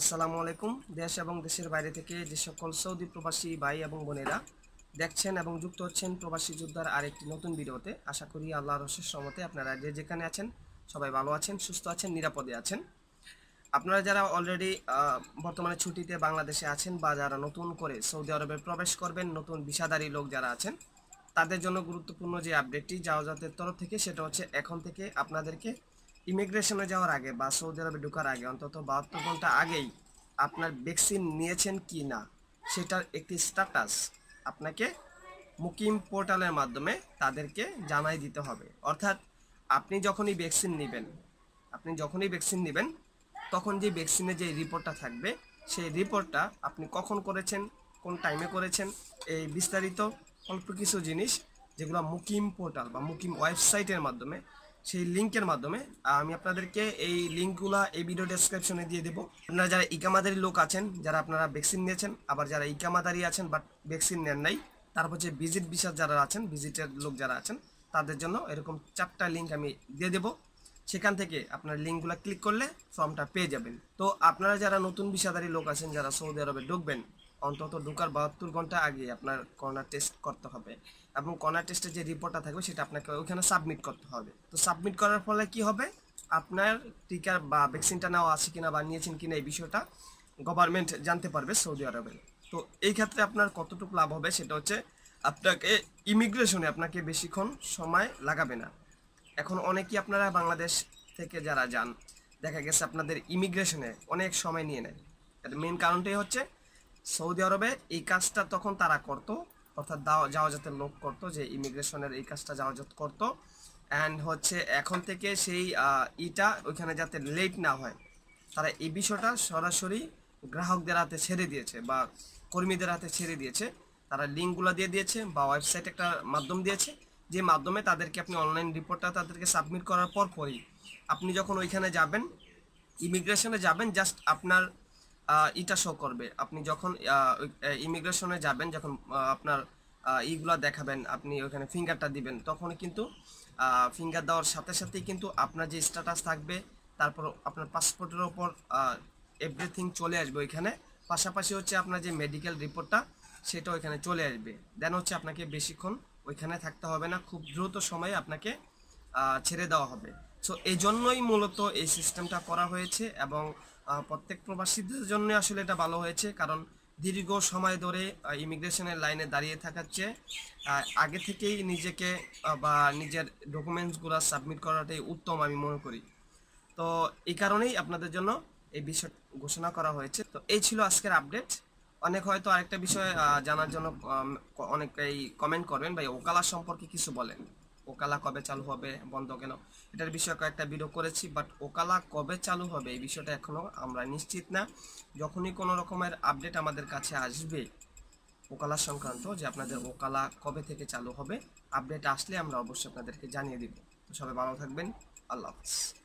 আসসালামু আলাইকুম দেশ এবং দেশের বাইরে থেকে যে সকল সৌদি প্রবাসী ভাই এবং বোনেরা দেখছেন এবং যুক্ত হচ্ছেন প্রবাসী যোদ্ধার আরেকটি নতুন ভিডিওতে আশা করি আল্লাহ রসের সমতে আপনারা যে যেখানে আছেন সবাই ভালো আছেন সুস্থ আছেন নিরাপদে আছেন আপনারা যারা অলরেডি বর্তমানে ছুটিতে বাংলাদেশে আছেন বা যারা নতুন করে সৌদি আরবে প্রবেশ করবেন নতুন বিষাদারী লোক যারা আছেন তাদের জন্য গুরুত্বপূর্ণ যে আপডেটটি যাতের তরফ থেকে সেটা হচ্ছে এখন থেকে আপনাদেরকে ইমিগ্রেশনে যাওয়ার আগে বা সৌদি আরবে ঢোকার আগে অন্তত বাহাত্তর ঘন্টা আগেই আপনার ভ্যাকসিন নিয়েছেন কি না সেটার একটি স্ট্যাটাস আপনাকে মুকিম পোর্টালের মাধ্যমে তাদেরকে জানাই দিতে হবে অর্থাৎ আপনি যখনই ভ্যাকসিন নেবেন আপনি যখনই ভ্যাকসিন নেবেন তখন যে ভ্যাকসিনের যে রিপোর্টটা থাকবে সেই রিপোর্টটা আপনি কখন করেছেন কোন টাইমে করেছেন এই বিস্তারিত অল্প কিছু জিনিস যেগুলো মুকিম পোর্টাল বা মুকিম ওয়েবসাইটের মাধ্যমে সেই লিঙ্কের মাধ্যমে আমি আপনাদেরকে এই লিঙ্কগুলো এই ভিডিও ডেসক্রিপশনে দিয়ে দেবো আপনারা যারা ইকামাদারি লোক আছেন যারা আপনারা ভ্যাকসিন নিয়েছেন আবার যারা ইকামাদারি আছেন বাট ভ্যাকসিন নেন নাই তারপর যে ভিজিট বিশ্বাস যারা আছেন ভিজিটের লোক যারা আছেন তাদের জন্য এরকম চারটা লিঙ্ক আমি দিয়ে দেবো সেখান থেকে আপনার লিঙ্কগুলো ক্লিক করলে ফর্মটা পেয়ে যাবেন তো আপনারা যারা নতুন ভিসাদারি লোক আছেন যারা সৌদি আরবে ঢুকবেন অন্তত ঢুকার বাহাত্তর ঘন্টা আগে আপনার করোনা টেস্ট করতে হবে এবং করোনা টেস্টের যে রিপোর্টটা থাকবে সেটা আপনাকে ওইখানে সাবমিট করতে হবে তো সাবমিট করার ফলে কি হবে আপনার টিকার বা ভ্যাকসিনটা নেওয়া আছে কিনা বা নিয়েছেন কিনা এই বিষয়টা গভর্নমেন্ট জানতে পারবে সৌদি আরবে তো এই ক্ষেত্রে আপনার কতটুকু লাভ হবে সেটা হচ্ছে আপনাকে ইমিগ্রেশনে আপনাকে বেশিক্ষণ সময় লাগাবে না এখন অনেকেই আপনারা বাংলাদেশ থেকে যারা যান দেখা গেছে আপনাদের ইমিগ্রেশনে অনেক সময় নিয়ে নেয় এটা মেন কারণটাই হচ্ছে সৌদি আরবে এই কাজটা তখন তারা করত অর্থাৎ যাওয়াজাতের লোক করত যে ইমিগ্রেশনের এই কাজটা যাওয়াজাত করত অ্যান্ড হচ্ছে এখন থেকে সেই ইটা ওইখানে যাতে লেট না হয় তারা এই বিষয়টা সরাসরি গ্রাহকদের হাতে ছেড়ে দিয়েছে বা কর্মীদের হাতে ছেড়ে দিয়েছে তারা লিঙ্কগুলো দিয়ে দিয়েছে বা ওয়েবসাইট একটা মাধ্যম দিয়েছে যে মাধ্যমে তাদেরকে আপনি অনলাইন রিপোর্টটা তাদেরকে সাবমিট করার পর পরই আপনি যখন ওইখানে যাবেন ইমিগ্রেশনে যাবেন জাস্ট আপনার এটা শো করবে আপনি যখন ইমিগ্রেশনে যাবেন যখন আপনার ইগুলা দেখাবেন আপনি ওখানে ফিঙ্গারটা দিবেন তখন কিন্তু ফিঙ্গার দেওয়ার সাথে সাথেই কিন্তু আপনার যে স্ট্যাটাস থাকবে তারপর আপনার পাসপোর্টের ওপর এভরিথিং চলে আসবে ওইখানে পাশাপাশি হচ্ছে আপনার যে মেডিকেল রিপোর্টটা সেটা ওইখানে চলে আসবে দেন হচ্ছে আপনাকে বেশিক্ষণ ওইখানে থাকতে হবে না খুব দ্রুত সময়ে আপনাকে ছেড়ে দেওয়া হবে সো এই জন্যই মূলত এই সিস্টেমটা করা হয়েছে এবং প্রত্যেক প্রবাসীদের জন্য আসলে এটা ভালো হয়েছে কারণ দীর্ঘ সময় ধরে ইমিগ্রেশনের লাইনে দাঁড়িয়ে থাকার চেয়ে আগে থেকেই নিজেকে বা নিজের ডকুমেন্টসগুলো সাবমিট করাটাই উত্তম আমি মনে করি তো এই কারণেই আপনাদের জন্য এই বিষয় ঘোষণা করা হয়েছে তো এই ছিল আজকের আপডেট অনেক হয়তো আরেকটা বিষয় জানার জন্য অনেকেই কমেন্ট করবেন বা ওকালা সম্পর্কে কিছু বলেন ওকালা কবে চালু হবে বন্ধ কেন এটার বিষয়ে কয়েকটা ভিডিও করেছি বাট ওকালা কবে চালু হবে এই বিষয়টা এখনও আমরা নিশ্চিত না যখনই কোনো রকমের আপডেট আমাদের কাছে আসবে ওকালা সংক্রান্ত যে আপনাদের ওকালা কবে থেকে চালু হবে আপডেট আসলে আমরা অবশ্যই আপনাদেরকে জানিয়ে দিব সবাই ভালো থাকবেন আল্লাহ হাফিজ